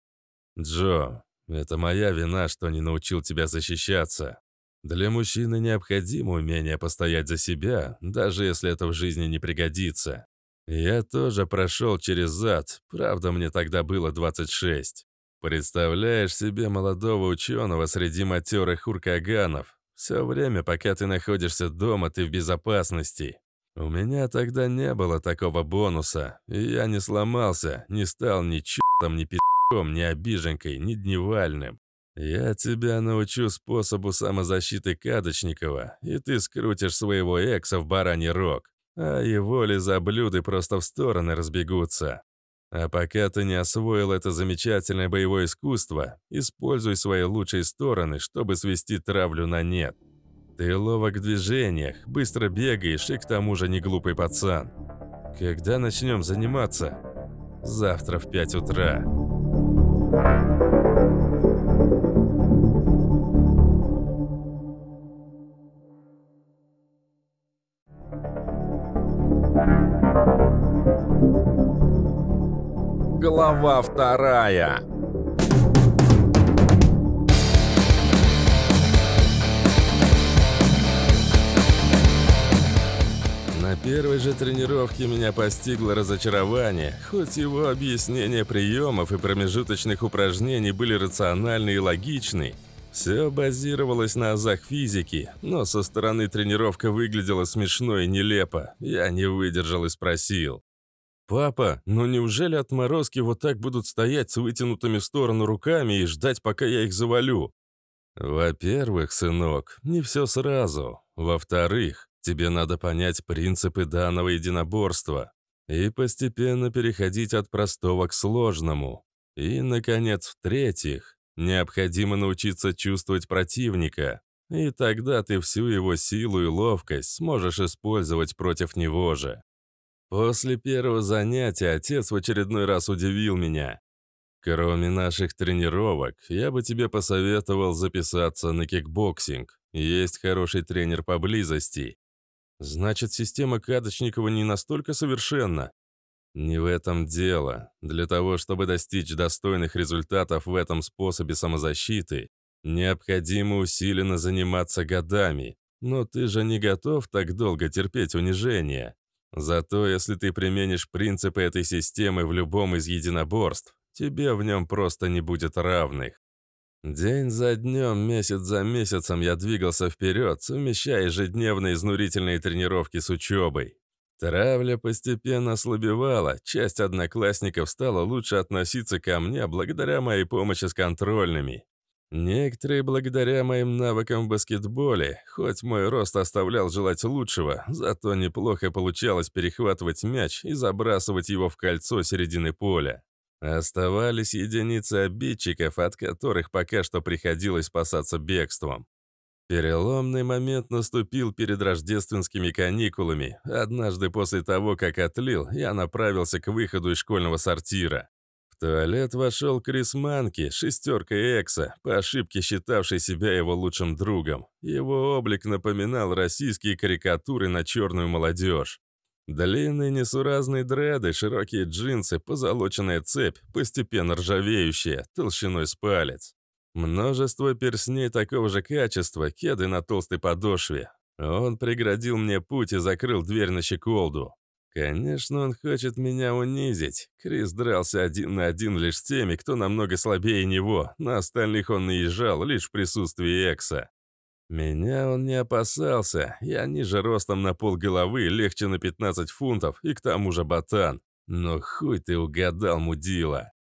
«Джо, это моя вина, что не научил тебя защищаться. Для мужчины необходимо умение постоять за себя, даже если это в жизни не пригодится. Я тоже прошел через ад, правда, мне тогда было 26. Представляешь себе молодого ученого среди матерых уркаганов. Все время, пока ты находишься дома, ты в безопасности. У меня тогда не было такого бонуса, и я не сломался, не стал ни чертом, ни пи***ком, ни обиженкой, ни дневальным. Я тебя научу способу самозащиты Кадочникова, и ты скрутишь своего экса в бараний рог, а его лизоблюды просто в стороны разбегутся. А пока ты не освоил это замечательное боевое искусство, используй свои лучшие стороны, чтобы свести травлю на нет. Ты ловок в движениях, быстро бегаешь и к тому же не глупый пацан. Когда начнем заниматься? Завтра в 5 утра. Thank you. Глава вторая. На первой же тренировке меня постигло разочарование, хоть его объяснения приемов и промежуточных упражнений были рациональны и логичны. Все базировалось на азах физики, но со стороны тренировка выглядела смешно и нелепо. Я не выдержал и спросил. «Папа, ну неужели отморозки вот так будут стоять с вытянутыми в сторону руками и ждать, пока я их завалю?» «Во-первых, сынок, не все сразу. Во-вторых, тебе надо понять принципы данного единоборства и постепенно переходить от простого к сложному. И, наконец, в-третьих, необходимо научиться чувствовать противника, и тогда ты всю его силу и ловкость сможешь использовать против него же. После первого занятия отец в очередной раз удивил меня. Кроме наших тренировок, я бы тебе посоветовал записаться на кикбоксинг. Есть хороший тренер поблизости. Значит, система Кадочникова не настолько совершенна? Не в этом дело. Для того, чтобы достичь достойных результатов в этом способе самозащиты, необходимо усиленно заниматься годами. Но ты же не готов так долго терпеть унижение. Зато если ты применишь принципы этой системы в любом из единоборств, тебе в нем просто не будет равных. День за днем, месяц за месяцем я двигался вперед, совмещая ежедневные изнурительные тренировки с учебой. Травля постепенно ослабевала, часть одноклассников стала лучше относиться ко мне благодаря моей помощи с контрольными. Некоторые, благодаря моим навыкам в баскетболе, хоть мой рост оставлял желать лучшего, зато неплохо получалось перехватывать мяч и забрасывать его в кольцо середины поля. Оставались единицы обидчиков, от которых пока что приходилось спасаться бегством. Переломный момент наступил перед рождественскими каникулами. Однажды после того, как отлил, я направился к выходу из школьного сортира туалет вошел Крис Манки, шестерка Экса, по ошибке считавший себя его лучшим другом. Его облик напоминал российские карикатуры на черную молодежь. Длинные несуразные дреды, широкие джинсы, позолоченная цепь, постепенно ржавеющая, толщиной с палец. Множество персней такого же качества, кеды на толстой подошве. Он преградил мне путь и закрыл дверь на щеколду. Конечно, он хочет меня унизить. Крис дрался один на один лишь с теми, кто намного слабее него. На остальных он наезжал лишь в присутствии Экса. Меня он не опасался. Я ниже ростом на пол головы, легче на 15 фунтов и к тому же ботан. Но хуй ты угадал, мудила.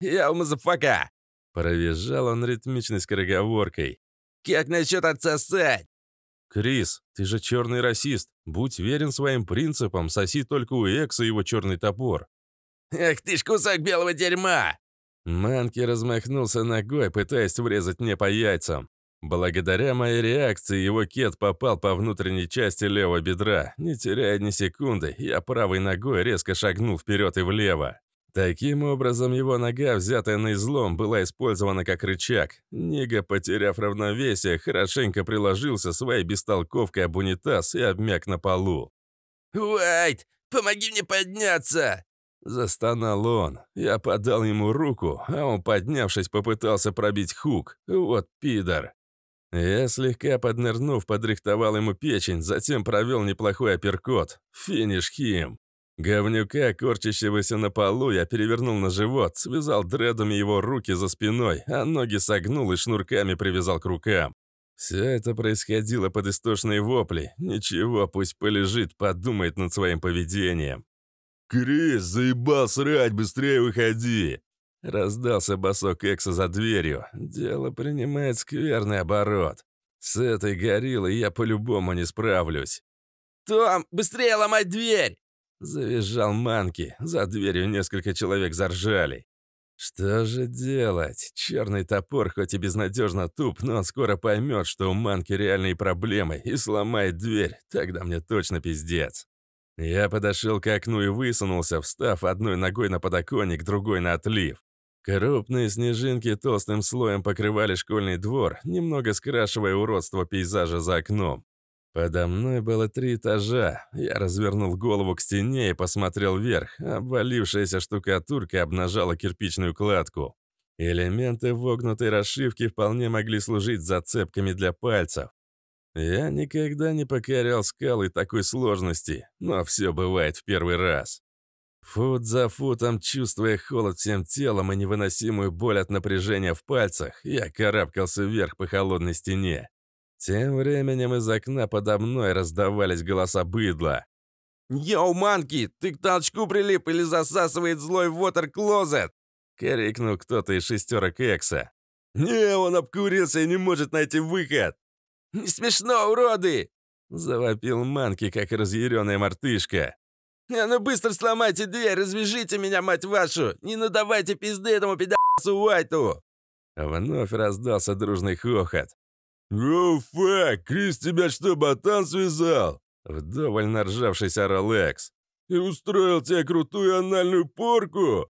«Я у мазафака!» Провизжал он ритмичной скороговоркой. «Как насчет отсосать?» «Крис, ты же черный расист. Будь верен своим принципам, соси только у Экса его черный топор». «Эх ты ж кусок белого дерьма!» Манки размахнулся ногой, пытаясь врезать мне по яйцам. Благодаря моей реакции его кет попал по внутренней части левого бедра. Не теряя ни секунды, я правой ногой резко шагнул вперед и влево. Таким образом, его нога, взятая на излом, была использована как рычаг. Нига, потеряв равновесие, хорошенько приложился своей бестолковкой об унитаз и обмяк на полу. «Уайт, помоги мне подняться!» Застонал он. Я подал ему руку, а он, поднявшись, попытался пробить хук. Вот пидор. Я, слегка поднырнув, подрихтовал ему печень, затем провел неплохой апперкот. Финиш хим. Говнюка, корчащегося на полу, я перевернул на живот, связал дредами его руки за спиной, а ноги согнул и шнурками привязал к рукам. Все это происходило под истошные вопли. Ничего, пусть полежит, подумает над своим поведением. «Крис, заебал срать, быстрее выходи!» Раздался босок Экса за дверью. Дело принимает скверный оборот. С этой гориллой я по-любому не справлюсь. «Том, быстрее ломать дверь!» Завизжал Манки, за дверью несколько человек заржали. Что же делать? Черный топор хоть и безнадежно туп, но он скоро поймет, что у Манки реальные проблемы и сломает дверь, тогда мне точно пиздец. Я подошел к окну и высунулся, встав одной ногой на подоконник, другой на отлив. Крупные снежинки толстым слоем покрывали школьный двор, немного скрашивая уродство пейзажа за окном. Подо мной было три этажа. Я развернул голову к стене и посмотрел вверх. Обвалившаяся штукатурка обнажала кирпичную кладку. Элементы вогнутой расшивки вполне могли служить зацепками для пальцев. Я никогда не покорял скалы такой сложности, но все бывает в первый раз. Фут за футом, чувствуя холод всем телом и невыносимую боль от напряжения в пальцах, я карабкался вверх по холодной стене. Тем временем из окна подо мной раздавались голоса быдла. «Йоу, манки, ты к толчку прилип или засасывает злой вотер-клозет?» — крикнул кто-то из шестерок Экса. «Не, он обкурился и не может найти выход!» «Не смешно, уроды!» — завопил Манки, как разъяренная мартышка. «А ну быстро сломайте дверь, развяжите меня, мать вашу! Не надавайте пизды этому пидасу Уайту!» Вновь раздался дружный хохот. «Уфа! Крис тебя что, ботан связал?» Вдоволь наржавшись орал Экс. «И устроил тебе крутую анальную порку?»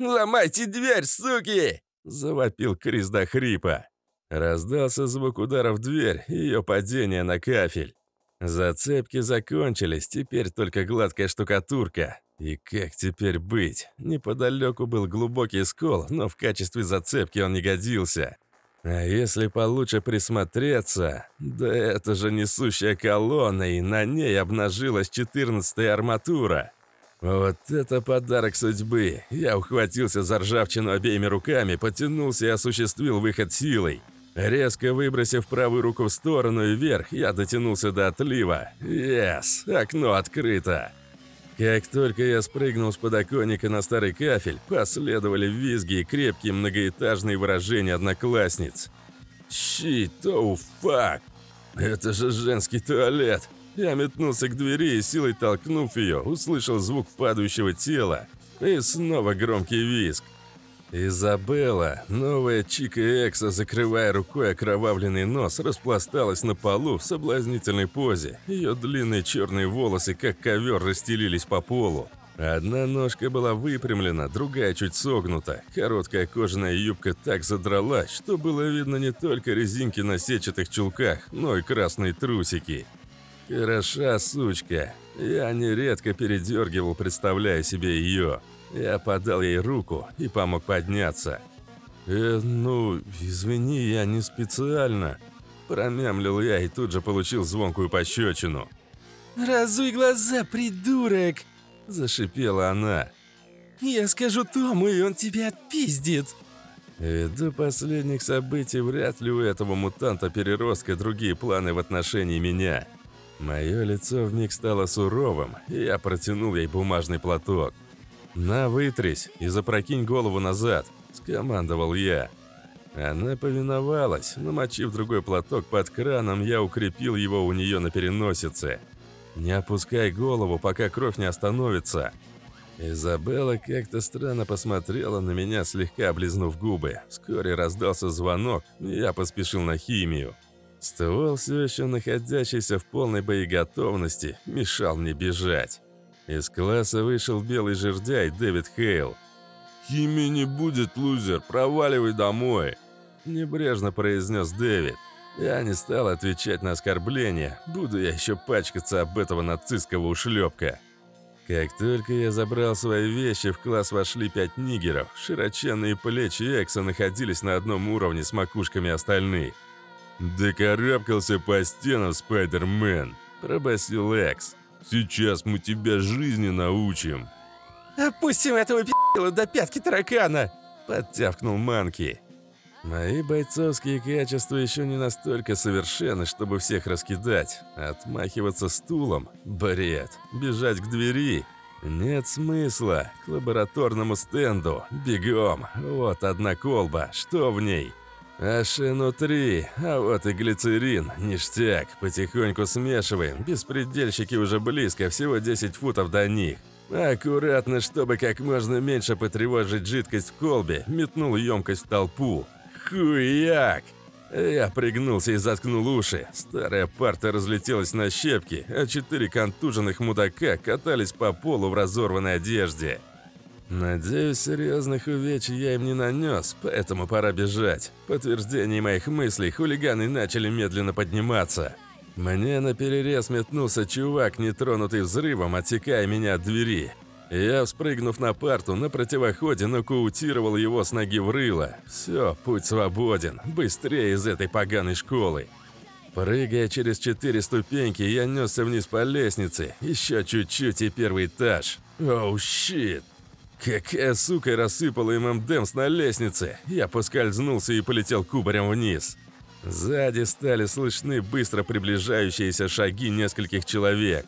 «Ломайте дверь, суки!» Завопил Крис до хрипа. Раздался звук удара в дверь и ее падение на кафель. Зацепки закончились, теперь только гладкая штукатурка. И как теперь быть? Неподалеку был глубокий скол, но в качестве зацепки он не годился. А если получше присмотреться, да это же несущая колонна, и на ней обнажилась 14-я арматура. Вот это подарок судьбы. Я ухватился за ржавчину обеими руками, потянулся и осуществил выход силой. Резко выбросив правую руку в сторону и вверх, я дотянулся до отлива. Yes, окно открыто. Как только я спрыгнул с подоконника на старый кафель, последовали визги и крепкие многоэтажные выражения одноклассниц. «Щит, оу, фак! Это же женский туалет!» Я метнулся к двери и силой толкнув ее, услышал звук падающего тела и снова громкий визг. Изабелла, новая чика Экса, закрывая рукой окровавленный нос, распласталась на полу в соблазнительной позе. Ее длинные черные волосы, как ковер, расстелились по полу. Одна ножка была выпрямлена, другая чуть согнута. Короткая кожаная юбка так задралась, что было видно не только резинки на сетчатых чулках, но и красные трусики. «Хороша сучка. Я нередко передергивал, представляя себе ее». Я подал ей руку и помог подняться. «Э, ну, извини, я не специально», – промямлил я и тут же получил звонкую пощечину. «Разуй глаза, придурок!» – зашипела она. «Я скажу Тому, и он тебя отпиздит!» э, До последних событий, вряд ли у этого мутанта переростка другие планы в отношении меня. Мое лицо вмиг стало суровым, и я протянул ей бумажный платок. «На, вытрись и запрокинь голову назад», — скомандовал я. Она повиновалась. Намочив другой платок под краном, я укрепил его у нее на переносице. «Не опускай голову, пока кровь не остановится». Изабелла как-то странно посмотрела на меня, слегка облизнув губы. Вскоре раздался звонок, и я поспешил на химию. Ствол, все еще находящийся в полной боеготовности, мешал мне бежать. Из класса вышел белый жердяй Дэвид Хейл. «Химии не будет, лузер, проваливай домой!» Небрежно произнес Дэвид. Я не стал отвечать на оскорбление, буду я еще пачкаться об этого нацистского ушлепка. Как только я забрал свои вещи, в класс вошли пять нигеров. Широченные плечи Экса находились на одном уровне с макушками остальных. «Докарабкался по стенам Спайдермен», – пробасил Экс. Сейчас мы тебя жизни научим!» «Опустим этого пи***ла до пятки таракана!» – подтявкнул Манки. «Мои бойцовские качества еще не настолько совершенны, чтобы всех раскидать. Отмахиваться стулом – бред. Бежать к двери – нет смысла. К лабораторному стенду – бегом. Вот одна колба. Что в ней?» «Ашину-3, а вот и глицерин, ништяк, потихоньку смешиваем, беспредельщики уже близко, всего 10 футов до них». Аккуратно, чтобы как можно меньше потревожить жидкость в колбе, метнул емкость в толпу. Хуяк! Я пригнулся и заткнул уши. Старая парта разлетелась на щепки, а четыре контуженных мудака катались по полу в разорванной одежде. Надеюсь, серьезных увечий я им не нанес, поэтому пора бежать. Подтверждение моих мыслей хулиганы начали медленно подниматься. Мне на перерез метнулся чувак, не тронутый взрывом, отсекая меня от двери. Я, спрыгнув на парту, на противоходе нокаутировал его с ноги в рыло. Все, путь свободен, быстрее из этой поганой школы. Прыгая через четыре ступеньки, я несся вниз по лестнице. Еще чуть-чуть и первый этаж. Оу, oh, щит! Какая сука рассыпала ММДМС на лестнице! Я поскользнулся и полетел кубарем вниз. Сзади стали слышны быстро приближающиеся шаги нескольких человек.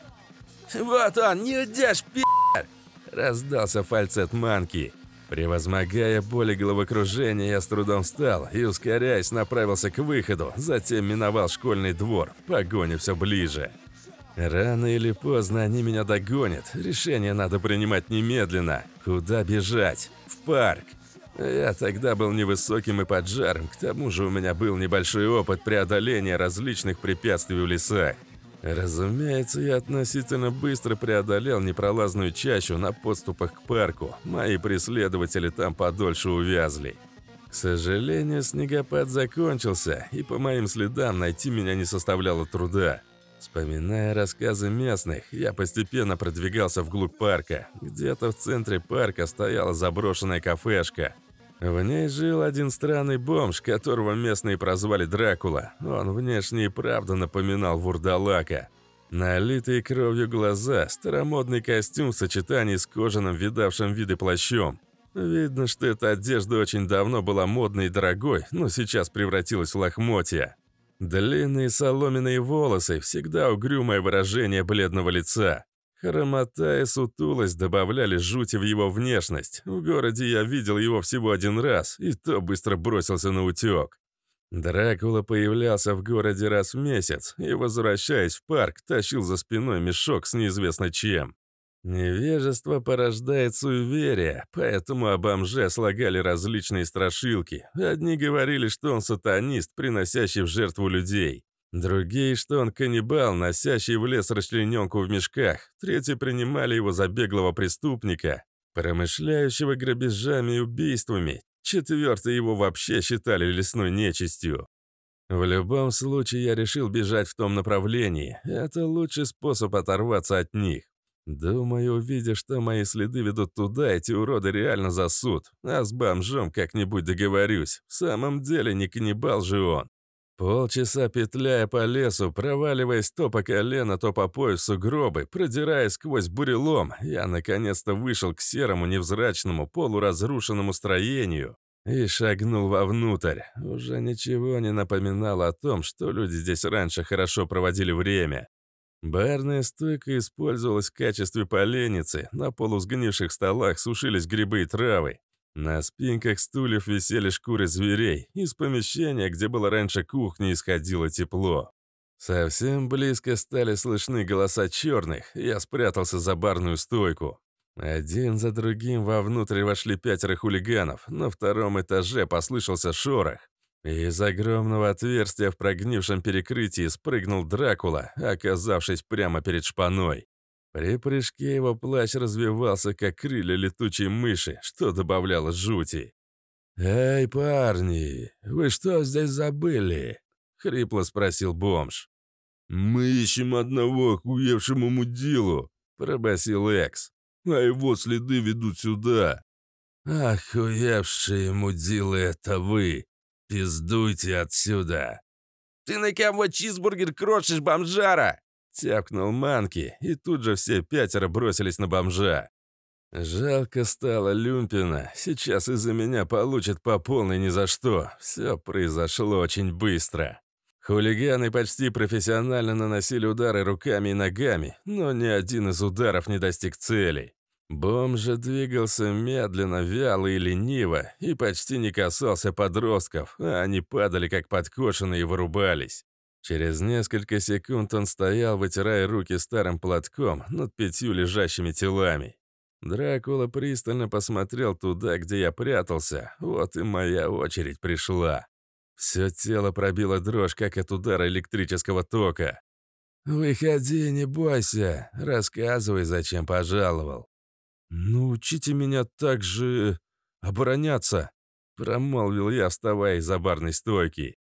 «Вот он, не уйдешь, пи***р!» Раздался фальцет Манки. Превозмогая боль и головокружение, я с трудом встал и, ускоряясь, направился к выходу, затем миновал школьный двор, погоня все ближе. Рано или поздно они меня догонят. Решение надо принимать немедленно. Куда бежать? В парк. Я тогда был невысоким и поджарым, к тому же у меня был небольшой опыт преодоления различных препятствий в лесах. Разумеется, я относительно быстро преодолел непролазную чащу на подступах к парку. Мои преследователи там подольше увязли. К сожалению, снегопад закончился, и по моим следам найти меня не составляло труда. Вспоминая рассказы местных, я постепенно продвигался вглубь парка. Где-то в центре парка стояла заброшенная кафешка. В ней жил один странный бомж, которого местные прозвали Дракула. Он внешне и правда напоминал вурдалака. Налитые кровью глаза, старомодный костюм в сочетании с кожаным видавшим виды плащом. Видно, что эта одежда очень давно была модной и дорогой, но сейчас превратилась в лохмотья. Длинные соломенные волосы, всегда угрюмое выражение бледного лица. Хромота и сутулость добавляли жути в его внешность. В городе я видел его всего один раз, и то быстро бросился на утек. Дракула появлялся в городе раз в месяц и, возвращаясь в парк, тащил за спиной мешок с неизвестно чем. Невежество порождает суеверие, поэтому о бомже слагали различные страшилки. Одни говорили, что он сатанист, приносящий в жертву людей. Другие, что он каннибал, носящий в лес расчлененку в мешках. Третьи принимали его за беглого преступника, промышляющего грабежами и убийствами. Четвертые его вообще считали лесной нечистью. В любом случае, я решил бежать в том направлении. Это лучший способ оторваться от них. «Думаю, увидя, что мои следы ведут туда, эти уроды реально засут. А с бомжом как-нибудь договорюсь. В самом деле не каннибал же он». Полчаса петляя по лесу, проваливаясь то по колено, то по поясу гробы, продираясь сквозь бурелом, я наконец-то вышел к серому невзрачному полуразрушенному строению и шагнул вовнутрь. Уже ничего не напоминало о том, что люди здесь раньше хорошо проводили время. Барная стойка использовалась в качестве поленницы, на полусгнивших столах сушились грибы и травы. На спинках стульев висели шкуры зверей, из помещения, где было раньше кухня, исходило тепло. Совсем близко стали слышны голоса черных, я спрятался за барную стойку. Один за другим вовнутрь вошли пятеро хулиганов, на втором этаже послышался шорох. Из огромного отверстия в прогнившем перекрытии спрыгнул Дракула, оказавшись прямо перед шпаной. При прыжке его плащ развивался, как крылья летучей мыши, что добавляло жути. «Эй, парни, вы что здесь забыли?» — хрипло спросил бомж. «Мы ищем одного охуевшему мудилу», — пробасил Экс. «А его следы ведут сюда». «Охуевшие мудилы — это вы», «Пиздуйте отсюда!» «Ты на кого чизбургер крошишь, бомжара?» Тяпкнул Манки, и тут же все пятеро бросились на бомжа. Жалко стало Люмпина. Сейчас из-за меня получит по полной ни за что. Все произошло очень быстро. Хулиганы почти профессионально наносили удары руками и ногами, но ни один из ударов не достиг цели. Бомж двигался медленно, вяло и лениво, и почти не касался подростков, а они падали как подкошенные и вырубались. Через несколько секунд он стоял, вытирая руки старым платком над пятью лежащими телами. Дракула пристально посмотрел туда, где я прятался, вот и моя очередь пришла. Все тело пробило дрожь, как от удара электрического тока. «Выходи, не бойся, рассказывай, зачем пожаловал», «Научите «Ну, меня так же... обороняться», — промолвил я, вставая из-за барной стойки.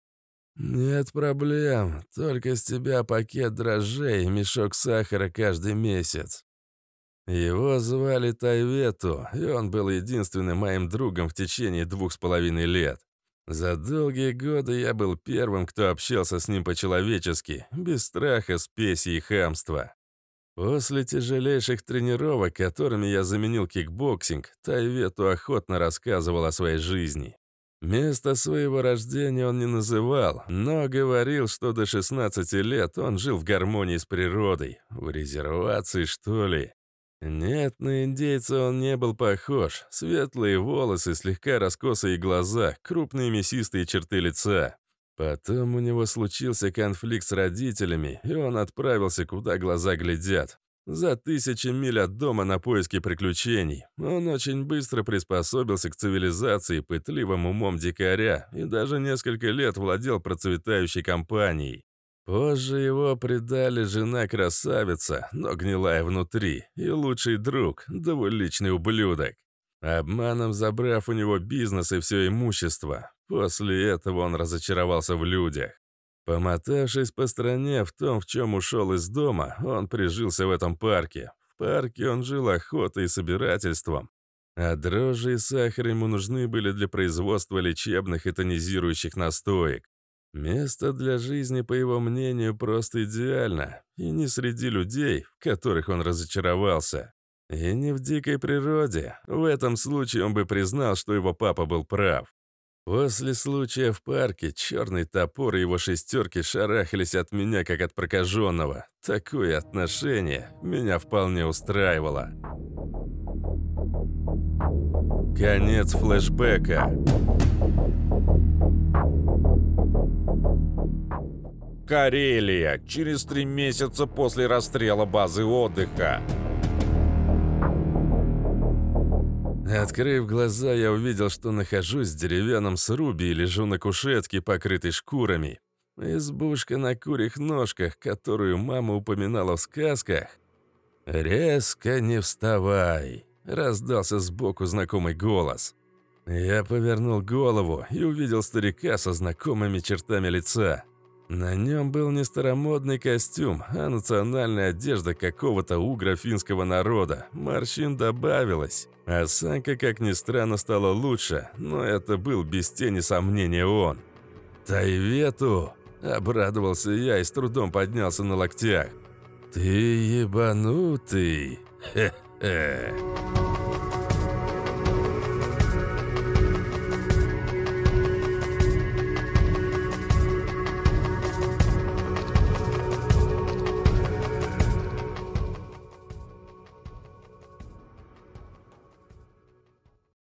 «Нет проблем. Только с тебя пакет дрожжей и мешок сахара каждый месяц». Его звали Тайвету, и он был единственным моим другом в течение двух с половиной лет. За долгие годы я был первым, кто общался с ним по-человечески, без страха, спеси и хамства. После тяжелейших тренировок, которыми я заменил кикбоксинг, Тайвету охотно рассказывал о своей жизни. Место своего рождения он не называл, но говорил, что до 16 лет он жил в гармонии с природой. В резервации, что ли? Нет, на индейца он не был похож. Светлые волосы, слегка раскосые глаза, крупные мясистые черты лица. Потом у него случился конфликт с родителями, и он отправился, куда глаза глядят. За тысячи миль от дома на поиски приключений. Он очень быстро приспособился к цивилизации пытливым умом дикаря и даже несколько лет владел процветающей компанией. Позже его предали жена-красавица, но гнилая внутри, и лучший друг, двуличный ублюдок обманом забрав у него бизнес и все имущество. После этого он разочаровался в людях. Помотавшись по стране в том, в чем ушел из дома, он прижился в этом парке. В парке он жил охотой и собирательством. А дрожжи и сахар ему нужны были для производства лечебных и тонизирующих настоек. Место для жизни, по его мнению, просто идеально, и не среди людей, в которых он разочаровался. И не в дикой природе. В этом случае он бы признал, что его папа был прав. После случая в парке черный топор и его шестерки шарахались от меня, как от прокаженного. Такое отношение меня вполне устраивало. Конец флешбэка. Карелия. Через три месяца после расстрела базы отдыха. Открыв глаза, я увидел, что нахожусь в деревянном срубе и лежу на кушетке, покрытой шкурами. Избушка на курьих ножках, которую мама упоминала в сказках. «Резко не вставай!» – раздался сбоку знакомый голос. Я повернул голову и увидел старика со знакомыми чертами лица – на нем был не старомодный костюм, а национальная одежда какого-то угра финского народа. Морщин добавилось. А Санка, как ни странно, стала лучше, но это был без тени сомнения он. «Тайвету!» – обрадовался я и с трудом поднялся на локтях. «Ты ебанутый! Хе-хе!»